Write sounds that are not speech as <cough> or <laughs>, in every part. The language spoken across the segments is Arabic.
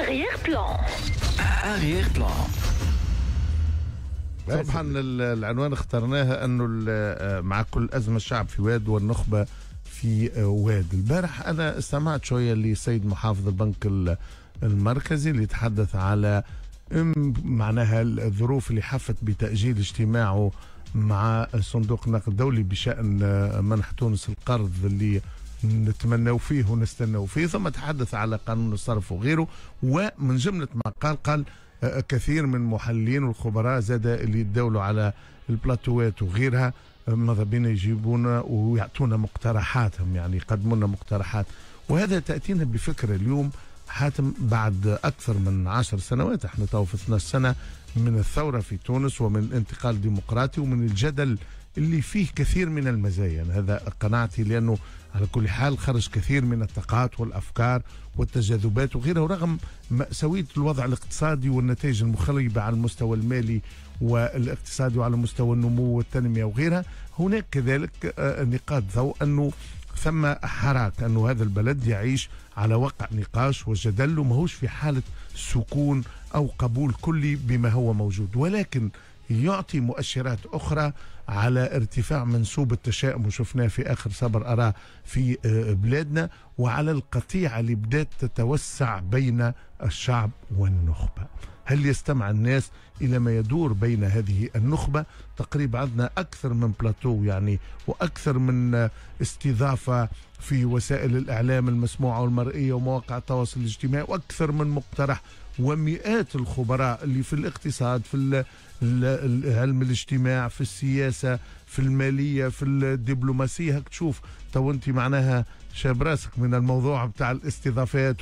Arrière-plan. Arrière-plan. طبعا نعم. العنوان اخترناها انه آه، مع كل ازمه الشعب في واد والنخبه في آه، واد البارح انا استمعت شويه لسيد محافظ البنك المركزي اللي تحدث على معناها الظروف اللي حفت بتاجيل اجتماعه مع صندوق النقد الدولي بشان آه، منح تونس القرض اللي نتمناو فيه ونستناو فيه ثم تحدث على قانون الصرف وغيره ومن جملة ما قال قال آه، آه، كثير من المحللين والخبراء زاد اللي يتداولوا على البلاتوات وغيرها آه، ماذا بينا يجيبونا ويعطونا مقترحاتهم يعني يقدموا لنا مقترحات وهذا تأتينا بفكرة اليوم حاتم بعد أكثر من عشر سنوات احنا تو في 12 سنة من الثورة في تونس ومن الانتقال الديمقراطي ومن الجدل اللي فيه كثير من المزايا هذا قناعتي لأنه على كل حال خرج كثير من الطاقات والأفكار والتجاذبات وغيرها ورغم مأساوية الوضع الاقتصادي والنتائج المخربة على المستوى المالي والاقتصادي وعلى مستوى النمو والتنمية وغيرها هناك كذلك آه، نقاط ضوء أنه ثم حراك أنه هذا البلد يعيش على وقع نقاش وجدل وماهوش في حالة سكون أو قبول كلي بما هو موجود ولكن يعطي مؤشرات أخرى على ارتفاع منسوب التشاؤم وشفناه في آخر صبر أراه في آه، بلادنا وعلى القطيعة اللي بدأت تتوسع بين الشعب والنخبة هل يستمع الناس إلى ما يدور بين هذه النخبة تقريبا عندنا أكثر من بلاتو يعني وأكثر من استضافة في وسائل الإعلام المسموعة والمرئية ومواقع التواصل الاجتماعي وأكثر من مقترح ومئات الخبراء اللي في الاقتصاد في علم الاجتماع في السياسه في الماليه في الدبلوماسيه هك تشوف تو انت معناها شاب راسك من الموضوع بتاع الاستضافات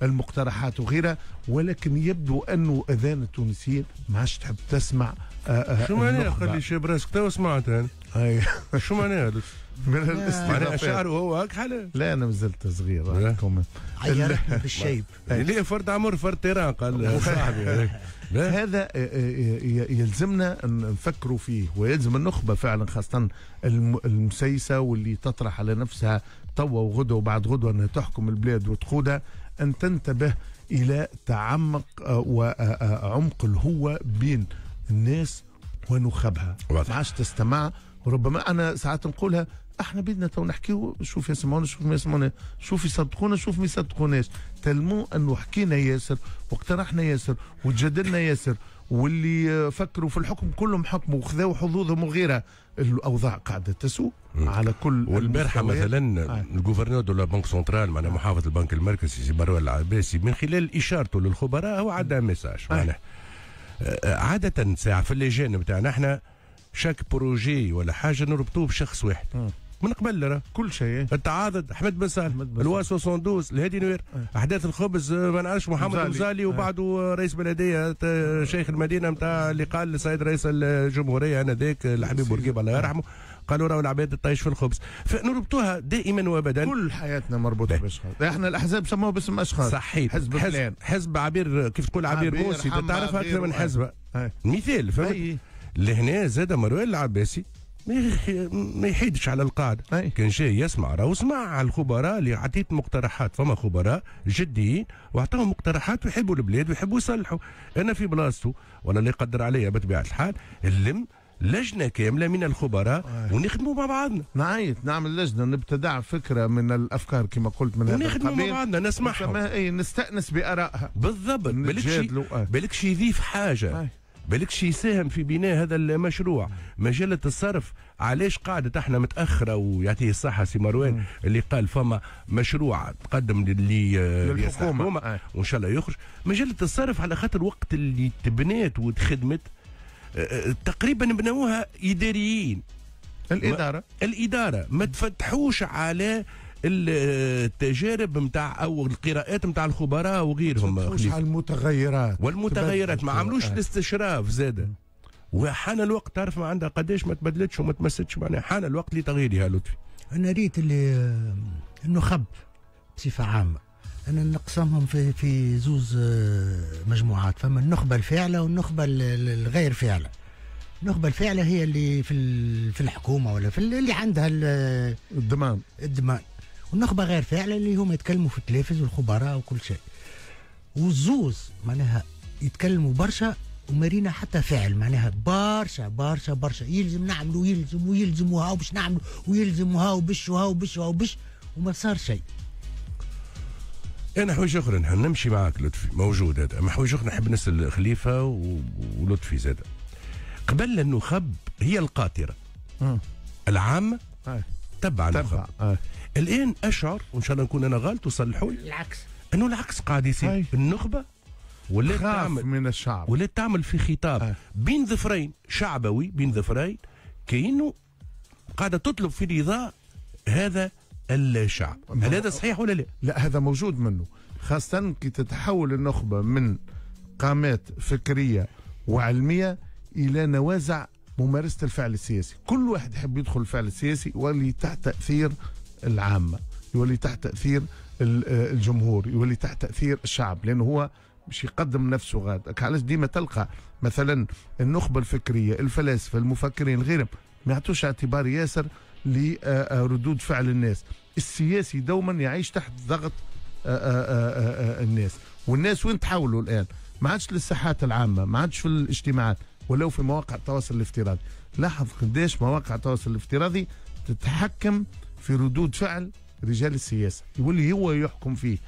والمقترحات وغيرها ولكن يبدو انه اذان التونسيين ما عادش تحب تسمع آه، آه، شو معناها خلي شاب راسك تو سمعت انا ايوه <laughs> شو معناها من من الاستضافه شعره هو اكحل لا انا مازلت صغير كومنت عيرتني بالشيب <laughs> ليه فرد عمر فرد تيران قال <laughs> صاحبي هذا آه، آه، آه، يلزمنا نفكروا فيه ويلزم النخبه فعلا خاصه المسيسه واللي تطرح على نفسها توا وغدوه وبعد غدوه انها تحكم البلاد وتقودها ان تنتبه الى تعمق وعمق الهوه بين الناس ونخبها ما عادش تستمع وربما انا ساعات نقولها احنا بدنا تو نحكيو شوف يسمعونا شوف ما يسمعونا شوف يصدقونا شوف ما يصدقوناش تلمو انه حكينا ياسر واقترحنا ياسر وتجادلنا ياسر واللي فكروا في الحكم كلهم حكموا وخذوا حظوظهم وغيرها الاوضاع قاعده تسوء على كل والبارحه مثلا آه. الجوفرنور دو لا بنك سنترال معنا آه. محافظ البنك المركزي سي مروان العباسي من خلال اشارته للخبراء هو عدا آه. ميساج معناها عادة ساعة في اللجان بتاعنا احنا شاك بروجي ولا حاجه نربطوه بشخص واحد مم. من قبل راه كل شيء التعاضد احمد بن سهل الوا 72 الهادي نوير احداث الخبز ما نعرفش محمد الغزالي وبعده رئيس بلديه شيخ المدينه نتاع اللي قال للسيد رئيس الجمهوريه انذاك الحبيب بورقيب الله يرحمه قالوا راهو العباد تطيش في الخبز فنربطوها دائما وابدا كل حياتنا مربوطه إيه. باشخاص احنا الاحزاب سموها باسم اشخاص صحيح حزب حزب, حزب عبير كيف تقول عبير, عبير موسي تعرف اكثر من حزبه مثال فهمت لهنا زاد مروان العباسي ما يحيدش على القاعده أي. كان جاي يسمع راهو سمع على الخبراء اللي عطيت مقترحات فما خبراء جديين واعطاهم مقترحات ويحبوا البلاد ويحبوا يصلحوا انا في بلاصته ولا اللي يقدر عليا بطبيعه الحال اللم لجنه كامله من الخبراء أيه. ونخدموا مع بعضنا نعيط نعمل لجنه نبتدع فكره من الافكار كما قلت من ونخدموا مع بعضنا نسمعها. اي نستانس بارائها بالضبط بالك شي بالك شي يضيف حاجه أيه. بالكش يساهم في بناء هذا المشروع مجله الصرف علاش قاعدة احنا متاخره ويعطيه الصحه سي مروان اللي قال فما مشروع تقدم آه، للحكومه آه. وان شاء الله يخرج مجله الصرف على خاطر وقت اللي تبنات وتخدمت آه، تقريبا بنوها اداريين الاداره الاداره ما تفتحوش على التجارب نتاع او القراءات نتاع الخبراء وغيرهم شحال المتغيرات والمتغيرات ما عملوش آه. الاستشراف زاده وحان الوقت تعرف ما عندها قداش ما تبدلتش وما تمستش معناها حان الوقت لتغييرها لطفي انا ريت اللي آه، النخب بصفه عامه انا نقسمهم في في زوز آه، مجموعات فما النخبه الفاعله والنخبه الغير فاعله النخبه الفاعله هي اللي في في الحكومه ولا في اللي عندها الضمان الضمان والنخبه غير فاعله اللي هما يتكلموا في التلفز والخبراء وكل شيء والزوز معناها يتكلموا برشا ومارينا حتى فعل معناها برشا برشا برشا يلزم نعملوا ويلزم ويلزم وهاو باش نعملوا ويلزم وهاو بش وهاو بش وهاو بش وما صار شيء انا حوايج اخرى نحن نمشي معاك لطفي موجود هذا اما حوايج اخرى نحب نسال خليفه ولطفي زاد قبل النخب هي القاطره العامه تبع تبع آه. الان اشعر وان شاء الله نكون انا غلط وصلحوا لي العكس انه العكس قاعد يصير أي. النخبه ولا تعمل من الشعب ولا تعمل في خطاب آه. بين ظفرين شعبوي بين ظفرين كانه قاعده تطلب في رضا هذا الشعب هل هذا صحيح ولا لا؟ لا هذا موجود منه خاصة كي تتحول النخبة من قامات فكرية وعلمية إلى نوازع ممارسه الفعل السياسي كل واحد يحب يدخل الفعل السياسي يولي تحت تاثير العامه يولي تحت تاثير آه، الجمهور يولي تحت تاثير الشعب لانه هو مش يقدم نفسه غاد علاش ديما تلقى مثلا النخبه الفكريه الفلاسفه المفكرين غيرهم ما يعطوش اعتبار ياسر لردود آه، آه، فعل الناس السياسي دوما يعيش تحت ضغط الناس والناس وين تحولوا الان ما عادش للساحات العامه ما عادش في الاجتماعات ولو في مواقع التواصل الافتراضي لاحظ قديش مواقع التواصل الافتراضي تتحكم في ردود فعل رجال السياسه يولي هو يحكم فيه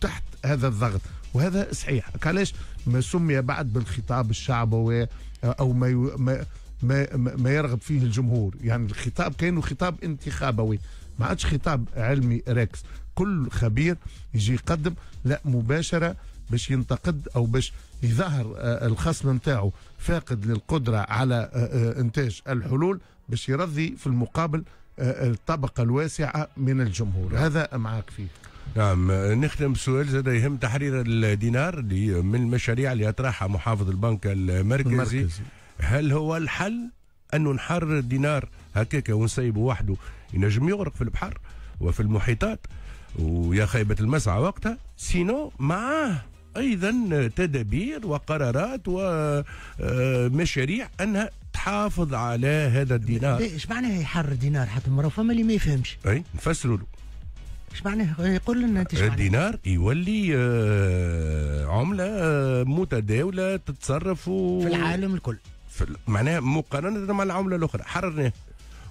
تحت هذا الضغط وهذا صحيح علاش ما سمي بعد بالخطاب الشعبوي آه، او ما ما ما, ما يرغب فيه الجمهور يعني الخطاب كانه خطاب انتخابوي ما عادش خطاب علمي ريكس كل خبير يجي يقدم لا مباشره باش ينتقد او باش يظهر آه، الخصم نتاعو فاقد للقدره على آه، آه، انتاج الحلول باش يرضي في المقابل الطبقه الواسعه من الجمهور نعم. هذا معك فيه نعم نختم بسؤال زاد يهم تحرير الدينار اللي من المشاريع اللي يطرحها محافظ البنك المركزي, المركزي. هل هو الحل انه نحرر الدينار هكاك ونسيبه وحده ينجم يغرق في البحر وفي المحيطات ويا خيبه المسعى وقتها سينو معاه ايضا تدابير وقرارات ومشاريع آه، انها تحافظ على هذا الدينار ايش معناها يحرر دينار حتى المره فما اللي ما يفهمش اي نفسروا له ايش معناه يقول لنا انت الدينار يولي آه، عمله آه، متداوله تتصرف و... في العالم الكل في معناها مقارنه مع العمله الاخرى حررناه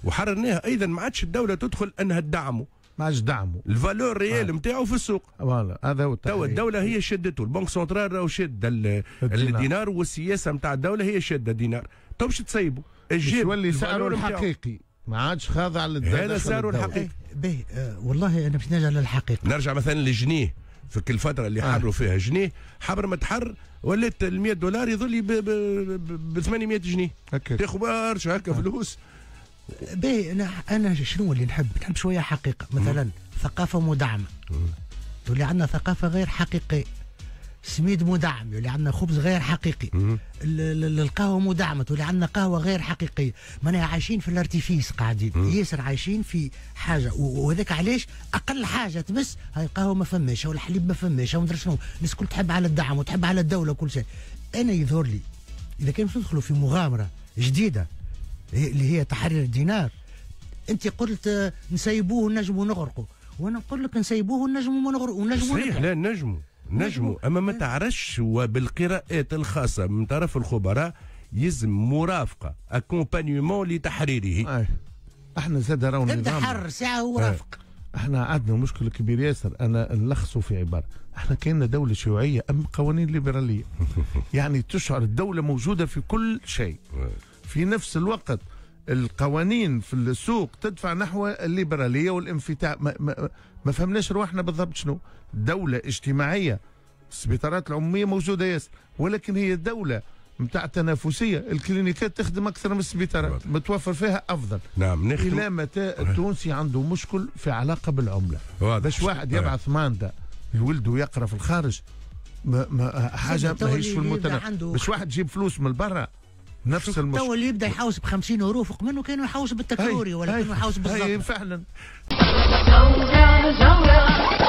وحررناها ايضا ما عادش الدوله تدخل انها تدعمه ما عادش دعمه الفالور ريال نتاعو آه. في السوق فوالا هذا هو توا الدوله هي شدته البنك سنترال راهو شد الدينار والسياسه نتاع الدوله هي شده الدينار تو باش تسيبه الجيب يولي سعره الحقيقي ما عادش خاضع للدولة هذا سعره الحقيقي إيه، باهي آه والله انا باش نرجع للحقيقه نرجع مثلا للجنيه في كل فتره اللي آه. حبروا فيها جنيه حبر ما تحر ولات ال 100 دولار يظل ب 800 جنيه تاخذ برشا هكا آه. فلوس باهي انا انا شنو اللي نحب؟ نحب شويه حقيقه مثلا ثقافه مدعمه يولي عندنا ثقافه غير حقيقيه سميد مدعم يولي عندنا خبز غير حقيقي القهوه مدعمه تولي عندنا قهوه غير حقيقيه معناها عايشين في الارتيفيس قاعدين ياسر عايشين في حاجه وهذاك علاش اقل حاجه تمس هاي القهوه ما فماش والحليب ما فماش ومدري شنو الناس الكل تحب على الدعم وتحب على الدوله وكل شيء انا يظهر لي اذا كان باش ندخلوا في مغامره جديده اللي هي تحرير الدينار انت قلت نسيبوه نجموا نغرقوا وانا نقول لك نسيبوه ونجموا ونغرقوا ونجموا صحيح لا نجموا نجموا اما ما تعرفش وبالقراءات الخاصه من طرف الخبراء يلزم مرافقه اكومبانيومون لتحريره احنا زاد راهو انت حر ساعه ورافق احنا عندنا مشكل كبير ياسر انا نلخصه في عباره احنا كنا دولة شيوعية أم قوانين ليبرالية <laughs> يعني تشعر الدولة موجودة في كل شيء في نفس الوقت القوانين في السوق تدفع نحو الليبراليه والانفتاح ما, ما, ما فهمناش رواحنا بالضبط شنو دوله اجتماعيه السبيطارات العموميه موجوده ياسر ولكن هي دوله نتاع تنافسيه الكلينيكات تخدم اكثر من السبيطارات متوفر فيها افضل نعم نختم الى متى التونسي عنده مشكل في علاقه بالعمله باش واحد يبعث ماندا ولده يقرا في الخارج ما ما حاجه ماهيش في المتناول باش واحد يجيب فلوس من برا نفس المشكل تو اللي يبدا يحوس ب 50 اورو فوق منه كانوا يحوس بالتكروري ولا كانوا يحوس بالظبط فعلا